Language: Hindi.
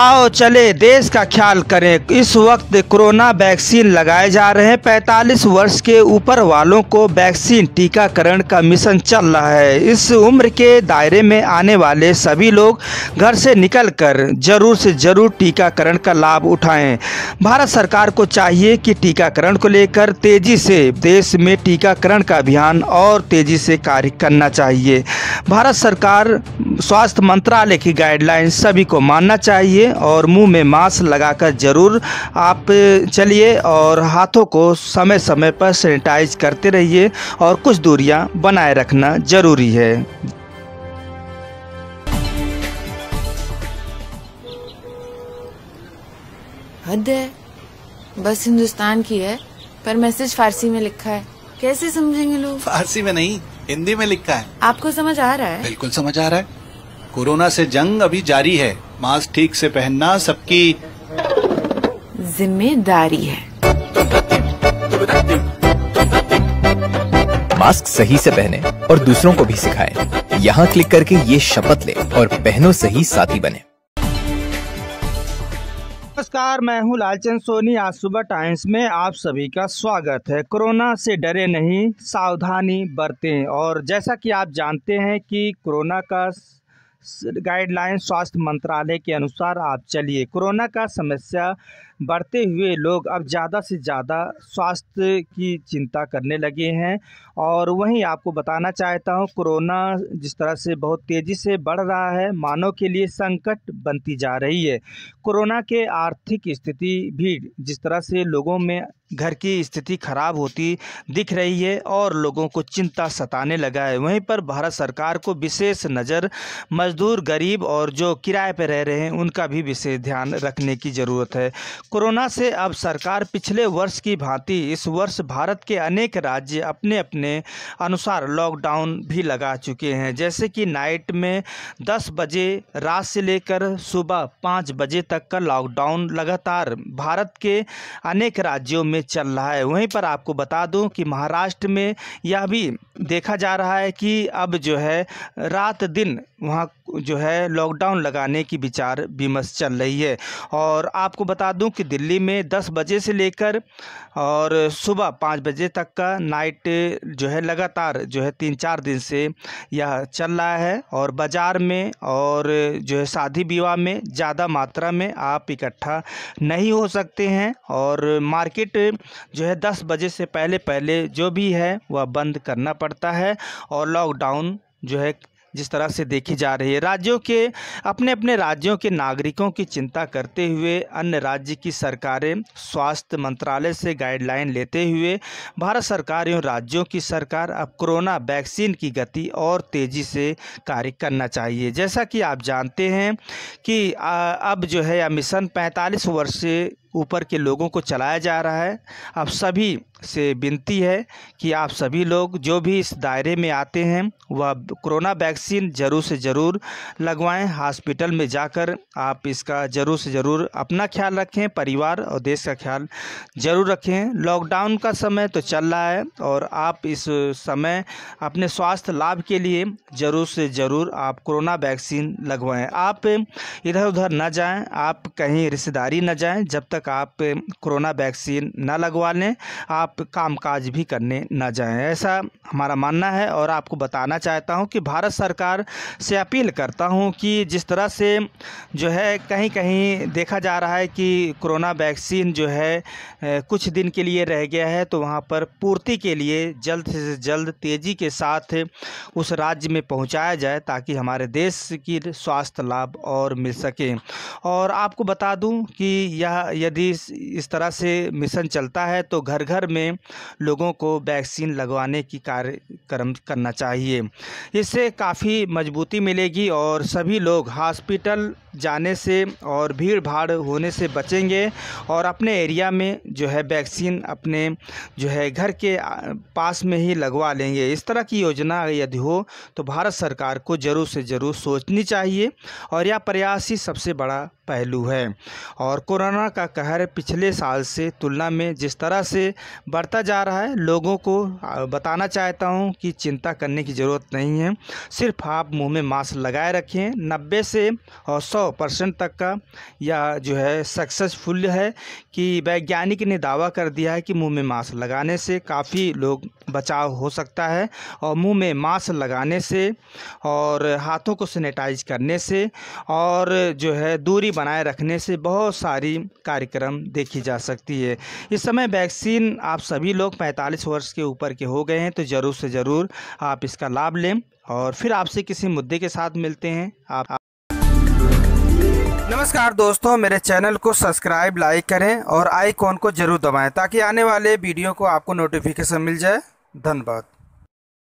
आओ चले देश का ख्याल करें इस वक्त कोरोना वैक्सीन लगाए जा रहे हैं 45 वर्ष के ऊपर वालों को वैक्सीन टीकाकरण का मिशन चल रहा है इस उम्र के दायरे में आने वाले सभी लोग घर से निकलकर जरूर से जरूर टीकाकरण का लाभ उठाएं भारत सरकार को चाहिए कि टीकाकरण को लेकर तेज़ी से देश में टीकाकरण का अभियान और तेज़ी से कार्य करना चाहिए भारत सरकार स्वास्थ्य मंत्रालय की गाइडलाइन सभी को मानना चाहिए और मुंह में मास्क लगाकर ज़रूर आप चलिए और हाथों को समय समय पर सैनिटाइज करते रहिए और कुछ दूरियां बनाए रखना ज़रूरी है हद है बस हिंदुस्तान की है पर मैसेज फारसी में लिखा है कैसे समझेंगे लोग फारसी में नहीं हिंदी में लिखा है आपको समझ आ रहा है बिल्कुल समझ आ रहा है कोरोना से जंग अभी जारी है मास्क ठीक से पहनना सबकी जिम्मेदारी है मास्क सही से पहने और दूसरों को भी सिखाएं। यहाँ क्लिक करके ये शपथ ले और पहनो सही साथी बने नमस्कार मैं हूँ लालचंद सोनी आज सुबह टाइम्स में आप सभी का स्वागत है कोरोना से डरे नहीं सावधानी बरतें और जैसा कि आप जानते हैं कि कोरोना का गाइडलाइन स्वास्थ्य मंत्रालय के अनुसार आप चलिए कोरोना का समस्या बढ़ते हुए लोग अब ज़्यादा से ज़्यादा स्वास्थ्य की चिंता करने लगे हैं और वहीं आपको बताना चाहता हूँ कोरोना जिस तरह से बहुत तेज़ी से बढ़ रहा है मानव के लिए संकट बनती जा रही है कोरोना के आर्थिक स्थिति भी जिस तरह से लोगों में घर की स्थिति खराब होती दिख रही है और लोगों को चिंता सताने लगा है वहीं पर भारत सरकार को विशेष नज़र मजदूर गरीब और जो किराए पर रह रहे हैं उनका भी विशेष ध्यान रखने की ज़रूरत है कोरोना से अब सरकार पिछले वर्ष की भांति इस वर्ष भारत के अनेक राज्य अपने अपने अनुसार लॉकडाउन भी लगा चुके हैं जैसे कि नाइट में 10 बजे रात से लेकर सुबह 5 बजे तक का लॉकडाउन लगातार भारत के अनेक राज्यों में चल रहा है वहीं पर आपको बता दूं कि महाराष्ट्र में यह भी देखा जा रहा है कि अब जो है रात दिन वहाँ जो है लॉकडाउन लगाने की विचार विमर्श चल रही है और आपको बता दूं कि दिल्ली में 10 बजे से लेकर और सुबह 5 बजे तक का नाइट जो है लगातार जो है तीन चार दिन से यह चल रहा है और बाज़ार में और जो है शादी विवाह में ज़्यादा मात्रा में आप इकट्ठा नहीं हो सकते हैं और मार्केट जो है दस बजे से पहले पहले जो भी है वह बंद करना पड़ता है और लॉकडाउन जो है जिस तरह से देखी जा रही है राज्यों के अपने अपने राज्यों के नागरिकों की चिंता करते हुए अन्य राज्य की सरकारें स्वास्थ्य मंत्रालय से गाइडलाइन लेते हुए भारत सरकार एवं राज्यों की सरकार अब कोरोना वैक्सीन की गति और तेज़ी से कार्य करना चाहिए जैसा कि आप जानते हैं कि अब जो है यह मिशन पैंतालीस वर्ष से ऊपर के लोगों को चलाया जा रहा है अब सभी से विनती है कि आप सभी लोग जो भी इस दायरे में आते हैं वह कोरोना वैक्सीन ज़रूर से ज़रूर लगवाएं हॉस्पिटल में जाकर आप इसका ज़रूर से ज़रूर अपना ख्याल रखें परिवार और देश का ख्याल ज़रूर रखें लॉकडाउन का समय तो चल रहा है और आप इस समय अपने स्वास्थ्य लाभ के लिए ज़रूर से ज़रूर आप कोरोना वैक्सीन लगवाएँ आप इधर उधर ना जाएँ आप कहीं रिश्तेदारी ना जाएँ जब तक आप कोरोना वैक्सीन ना लगवा लें आप आप काम काज भी करने न जाएं ऐसा हमारा मानना है और आपको बताना चाहता हूं कि भारत सरकार से अपील करता हूं कि जिस तरह से जो है कहीं कहीं देखा जा रहा है कि कोरोना वैक्सीन जो है कुछ दिन के लिए रह गया है तो वहां पर पूर्ति के लिए जल्द से जल्द तेज़ी के साथ उस राज्य में पहुँचाया जाए ताकि हमारे देश की स्वास्थ्य लाभ और मिल सके और आपको बता दूँ कि यह यदि इस तरह से मिशन चलता है तो घर घर में में लोगों को वैक्सीन लगवाने की कार्यक्रम करना चाहिए इससे काफ़ी मजबूती मिलेगी और सभी लोग हॉस्पिटल जाने से और भीड़ भाड़ होने से बचेंगे और अपने एरिया में जो है वैक्सीन अपने जो है घर के पास में ही लगवा लेंगे इस तरह की योजना यदि हो तो भारत सरकार को ज़रूर से ज़रूर सोचनी चाहिए और यह प्रयास ही सबसे बड़ा पहलू है और कोरोना का कहर पिछले साल से तुलना में जिस तरह से बढ़ता जा रहा है लोगों को बताना चाहता हूं कि चिंता करने की ज़रूरत नहीं है सिर्फ आप मुंह में मास्क लगाए रखें नब्बे से और सौ परसेंट तक का यह जो है सक्सेसफुल है कि वैज्ञानिक ने दावा कर दिया है कि मुंह में मास्क लगाने से काफ़ी लोग बचाव हो सकता है और मुँह में मास्क लगाने से और हाथों को सैनिटाइज करने से और जो है दूरी बनाए रखने से बहुत सारी कार्यक्रम देखी जा सकती है इस समय वैक्सीन आप सभी लोग 45 वर्ष के ऊपर के हो गए हैं तो ज़रूर से ज़रूर आप इसका लाभ लें और फिर आपसे किसी मुद्दे के साथ मिलते हैं आप नमस्कार दोस्तों मेरे चैनल को सब्सक्राइब लाइक करें और आइकॉन को जरूर दबाएं ताकि आने वाले वीडियो को आपको नोटिफिकेशन मिल जाए धन्यवाद